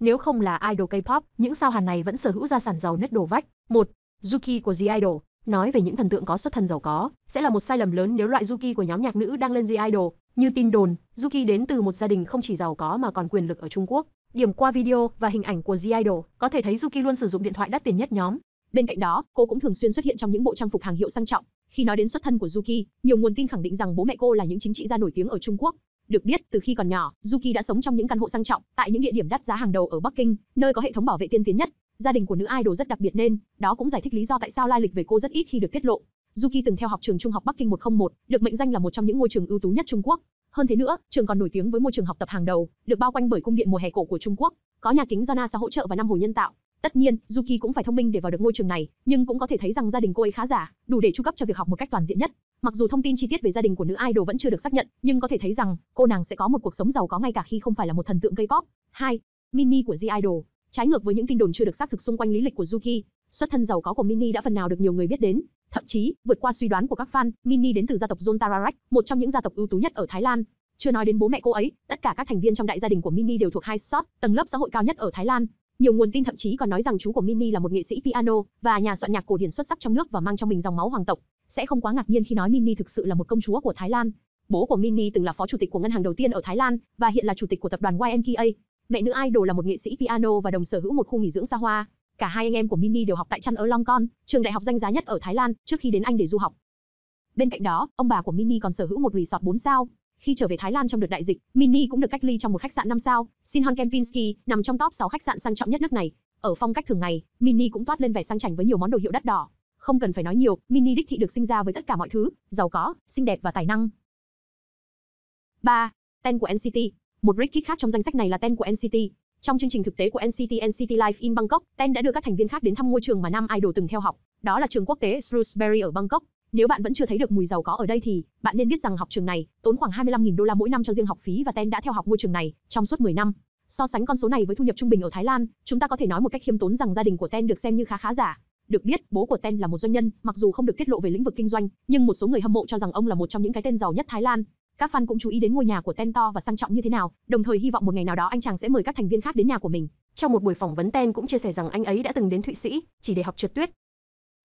Nếu không là idol K-pop, những sao Hàn này vẫn sở hữu gia sản giàu nứt đổ vách. 1. Yuki của The Idol. Nói về những thần tượng có xuất thân giàu có, sẽ là một sai lầm lớn nếu loại Yuki của nhóm nhạc nữ đang lên The Idol. Như tin đồn, Yuki đến từ một gia đình không chỉ giàu có mà còn quyền lực ở Trung Quốc. Điểm qua video và hình ảnh của The Idol, có thể thấy Yuki luôn sử dụng điện thoại đắt tiền nhất nhóm. Bên cạnh đó, cô cũng thường xuyên xuất hiện trong những bộ trang phục hàng hiệu sang trọng. Khi nói đến xuất thân của Yuki, nhiều nguồn tin khẳng định rằng bố mẹ cô là những chính trị gia nổi tiếng ở Trung Quốc. Được biết, từ khi còn nhỏ, Yuki đã sống trong những căn hộ sang trọng, tại những địa điểm đắt giá hàng đầu ở Bắc Kinh, nơi có hệ thống bảo vệ tiên tiến nhất. Gia đình của nữ idol rất đặc biệt nên, đó cũng giải thích lý do tại sao lai lịch về cô rất ít khi được tiết lộ. Yuki từng theo học trường trung học Bắc Kinh 101, được mệnh danh là một trong những ngôi trường ưu tú nhất Trung Quốc. Hơn thế nữa, trường còn nổi tiếng với môi trường học tập hàng đầu, được bao quanh bởi cung điện mùa hè cổ của Trung Quốc, có nhà kính do NASA hỗ trợ và năm hồ nhân tạo. Tất nhiên, Yuki cũng phải thông minh để vào được ngôi trường này, nhưng cũng có thể thấy rằng gia đình cô ấy khá giả, đủ để chu cấp cho việc học một cách toàn diện nhất. Mặc dù thông tin chi tiết về gia đình của nữ idol vẫn chưa được xác nhận, nhưng có thể thấy rằng cô nàng sẽ có một cuộc sống giàu có ngay cả khi không phải là một thần tượng K-pop. 2. Mini của G Idol. Trái ngược với những tin đồn chưa được xác thực xung quanh lý lịch của Yuki, xuất thân giàu có của Mini đã phần nào được nhiều người biết đến. Thậm chí, vượt qua suy đoán của các fan, Mini đến từ gia tộc Zontararek, một trong những gia tộc ưu tú nhất ở Thái Lan. Chưa nói đến bố mẹ cô ấy, tất cả các thành viên trong đại gia đình của Mini đều thuộc high shot, tầng lớp xã hội cao nhất ở Thái Lan. Nhiều nguồn tin thậm chí còn nói rằng chú của Mini là một nghệ sĩ piano và nhà soạn nhạc cổ điển xuất sắc trong nước và mang trong mình dòng máu hoàng tộc sẽ không quá ngạc nhiên khi nói Minnie thực sự là một công chúa của Thái Lan. Bố của Minnie từng là phó chủ tịch của ngân hàng đầu tiên ở Thái Lan và hiện là chủ tịch của tập đoàn YMKA. Mẹ nữ idol là một nghệ sĩ piano và đồng sở hữu một khu nghỉ dưỡng xa hoa. Cả hai anh em của Minnie đều học tại Chan ở Long Con, trường đại học danh giá nhất ở Thái Lan, trước khi đến Anh để du học. Bên cạnh đó, ông bà của Minnie còn sở hữu một resort 4 sao. Khi trở về Thái Lan trong đợt đại dịch, Minnie cũng được cách ly trong một khách sạn 5 sao, Sinhan Kempinski, nằm trong top 6 khách sạn sang trọng nhất nước này. Ở phong cách thường ngày, Minnie cũng toát lên vẻ sang chảnh với nhiều món đồ hiệu đắt đỏ, không cần phải nói nhiều, Mini đích thị được sinh ra với tất cả mọi thứ, giàu có, xinh đẹp và tài năng. 3. Ten của NCT. Một rich khác trong danh sách này là Ten của NCT. Trong chương trình thực tế của NCT NCT Life in Bangkok, Ten đã đưa các thành viên khác đến thăm ngôi trường mà năm idol từng theo học, đó là trường quốc tế Shrewsbury ở Bangkok. Nếu bạn vẫn chưa thấy được mùi giàu có ở đây thì bạn nên biết rằng học trường này tốn khoảng 25.000 đô la mỗi năm cho riêng học phí và Ten đã theo học ngôi trường này trong suốt 10 năm. So sánh con số này với thu nhập trung bình ở Thái Lan, chúng ta có thể nói một cách khiêm tốn rằng gia đình của Ten được xem như khá khá giả. Được biết, bố của Ten là một doanh nhân, mặc dù không được tiết lộ về lĩnh vực kinh doanh, nhưng một số người hâm mộ cho rằng ông là một trong những cái tên giàu nhất Thái Lan. Các fan cũng chú ý đến ngôi nhà của Ten to và sang trọng như thế nào, đồng thời hy vọng một ngày nào đó anh chàng sẽ mời các thành viên khác đến nhà của mình. Trong một buổi phỏng vấn Ten cũng chia sẻ rằng anh ấy đã từng đến Thụy Sĩ chỉ để học trượt tuyết.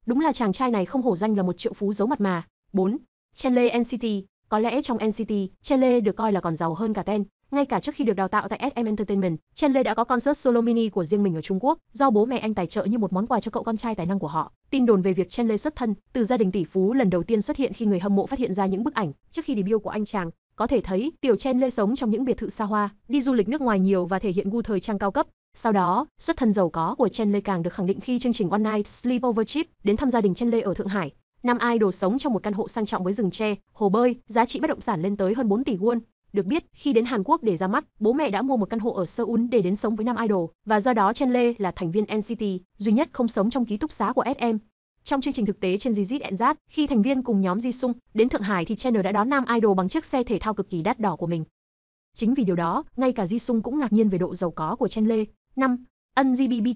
Đúng là chàng trai này không hổ danh là một triệu phú giấu mặt mà. 4. Chenley NCT có lẽ trong NCT, Chenle được coi là còn giàu hơn cả Ten. Ngay cả trước khi được đào tạo tại SM Entertainment, Chenle đã có concert solo mini của riêng mình ở Trung Quốc, do bố mẹ anh tài trợ như một món quà cho cậu con trai tài năng của họ. Tin đồn về việc Chenle xuất thân từ gia đình tỷ phú lần đầu tiên xuất hiện khi người hâm mộ phát hiện ra những bức ảnh trước khi debut của anh chàng. Có thể thấy, Tiểu Chen Lê sống trong những biệt thự xa hoa, đi du lịch nước ngoài nhiều và thể hiện gu thời trang cao cấp. Sau đó, xuất thân giàu có của Chen Lê càng được khẳng định khi chương trình One Night Sleepover Trip đến thăm gia đình Chen Lê ở Thượng Hải. Nam Idol sống trong một căn hộ sang trọng với rừng tre, hồ bơi, giá trị bất động sản lên tới hơn 4 tỷ won. Được biết, khi đến Hàn Quốc để ra mắt, bố mẹ đã mua một căn hộ ở Seoul để đến sống với Nam Idol, và do đó Chen Lê là thành viên NCT, duy nhất không sống trong ký túc xá của SM. Trong chương trình thực tế trên Jizit Enzat, khi thành viên cùng nhóm Jisung đến Thượng Hải thì Chen đã đón Nam Idol bằng chiếc xe thể thao cực kỳ đắt đỏ của mình. Chính vì điều đó, ngay cả Jisung cũng ngạc nhiên về độ giàu có của Chen Lê. 5. Ân Ji bị bi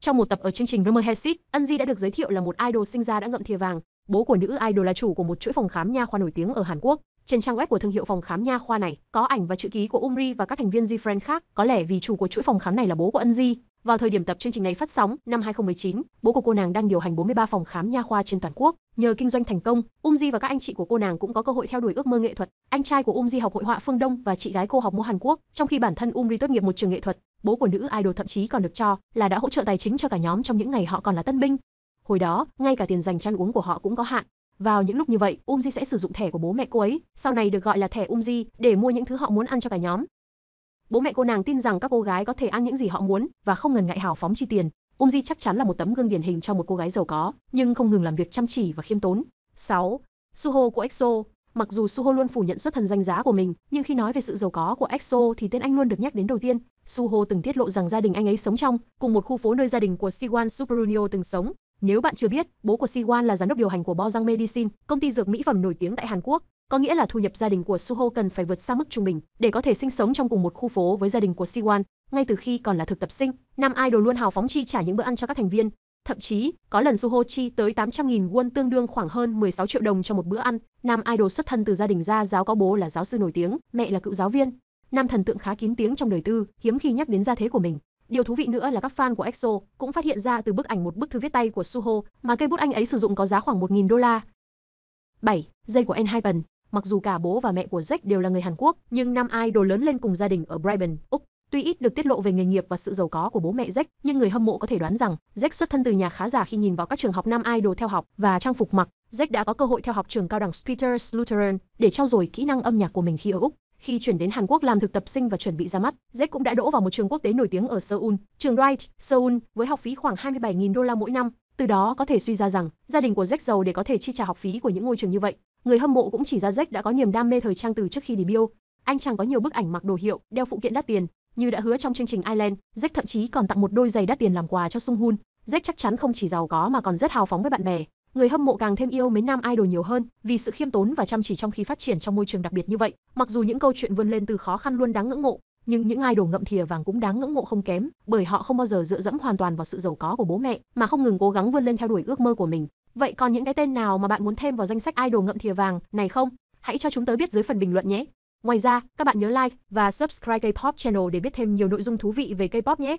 trong một tập ở chương trình Rumor Hesit, Ân Ji đã được giới thiệu là một idol sinh ra đã ngậm thìa vàng, bố của nữ idol là chủ của một chuỗi phòng khám nha khoa nổi tiếng ở Hàn Quốc. Trên trang web của thương hiệu phòng khám nha khoa này, có ảnh và chữ ký của Umri và các thành viên Zfriend khác, có lẽ vì chủ của chuỗi phòng khám này là bố của Ân Vào thời điểm tập chương trình này phát sóng, năm 2019, bố của cô nàng đang điều hành 43 phòng khám nha khoa trên toàn quốc. Nhờ kinh doanh thành công, Umji và các anh chị của cô nàng cũng có cơ hội theo đuổi ước mơ nghệ thuật. Anh trai của Umji học hội họa phương Đông và chị gái cô học múa Hàn Quốc, trong khi bản thân Umri tốt nghiệp một trường nghệ thuật. Bố của nữ idol thậm chí còn được cho là đã hỗ trợ tài chính cho cả nhóm trong những ngày họ còn là tân binh. Hồi đó, ngay cả tiền dành chăn uống của họ cũng có hạn. Vào những lúc như vậy, Umji sẽ sử dụng thẻ của bố mẹ cô ấy, sau này được gọi là thẻ Umji, để mua những thứ họ muốn ăn cho cả nhóm. Bố mẹ cô nàng tin rằng các cô gái có thể ăn những gì họ muốn và không ngần ngại hào phóng chi tiền. Umji chắc chắn là một tấm gương điển hình cho một cô gái giàu có, nhưng không ngừng làm việc chăm chỉ và khiêm tốn. 6. Suho của EXO Mặc dù Suho luôn phủ nhận xuất thân danh giá của mình, nhưng khi nói về sự giàu có của EXO thì tên anh luôn được nhắc đến đầu tiên. Suho từng tiết lộ rằng gia đình anh ấy sống trong cùng một khu phố nơi gia đình của Siwan Superunio từng sống. Nếu bạn chưa biết, bố của Siwan là giám đốc điều hành của Bojang Medicine, công ty dược mỹ phẩm nổi tiếng tại Hàn Quốc. Có nghĩa là thu nhập gia đình của Suho cần phải vượt xa mức trung bình để có thể sinh sống trong cùng một khu phố với gia đình của Siwan. Ngay từ khi còn là thực tập sinh, nam idol luôn hào phóng chi trả những bữa ăn cho các thành viên. Thậm chí, có lần Suho chi tới 800.000 won tương đương khoảng hơn 16 triệu đồng cho một bữa ăn. Nam idol xuất thân từ gia đình gia giáo có bố là giáo sư nổi tiếng, mẹ là cựu giáo viên. Nam thần tượng khá kín tiếng trong đời tư, hiếm khi nhắc đến gia thế của mình. Điều thú vị nữa là các fan của EXO cũng phát hiện ra từ bức ảnh một bức thư viết tay của Suho mà cây bút anh ấy sử dụng có giá khoảng 1.000 đô la. 7. Dây của Enhypen Mặc dù cả bố và mẹ của Jack đều là người Hàn Quốc, nhưng năm đồ lớn lên cùng gia đình ở Brighton, Úc. Tuy ít được tiết lộ về nghề nghiệp và sự giàu có của bố mẹ Jack, nhưng người hâm mộ có thể đoán rằng Jack xuất thân từ nhà khá giả khi nhìn vào các trường học nam idol theo học và trang phục mặc. Jack đã có cơ hội theo học trường cao đẳng Peters Lutheran để trau dồi kỹ năng âm nhạc của mình khi ở Úc. Khi chuyển đến Hàn Quốc làm thực tập sinh và chuẩn bị ra mắt, Z cũng đã đỗ vào một trường quốc tế nổi tiếng ở Seoul, trường Dwight, Seoul, với học phí khoảng 27.000 đô la mỗi năm. Từ đó có thể suy ra rằng, gia đình của Jack giàu để có thể chi trả học phí của những ngôi trường như vậy. Người hâm mộ cũng chỉ ra Jack đã có niềm đam mê thời trang từ trước khi debut. Anh chàng có nhiều bức ảnh mặc đồ hiệu, đeo phụ kiện đắt tiền, như đã hứa trong chương trình Island, Jack thậm chí còn tặng một đôi giày đắt tiền làm quà cho Sung Hoon. Jack chắc chắn không chỉ giàu có mà còn rất hào phóng với bạn bè người hâm mộ càng thêm yêu mến nam idol nhiều hơn, vì sự khiêm tốn và chăm chỉ trong khi phát triển trong môi trường đặc biệt như vậy. Mặc dù những câu chuyện vươn lên từ khó khăn luôn đáng ngưỡng mộ, nhưng những idol ngậm thìa vàng cũng đáng ngưỡng mộ không kém, bởi họ không bao giờ dựa dẫm hoàn toàn vào sự giàu có của bố mẹ, mà không ngừng cố gắng vươn lên theo đuổi ước mơ của mình. Vậy còn những cái tên nào mà bạn muốn thêm vào danh sách idol ngậm thìa vàng này không? Hãy cho chúng tớ biết dưới phần bình luận nhé. Ngoài ra, các bạn nhớ like và subscribe Kpop channel để biết thêm nhiều nội dung thú vị về Kpop nhé.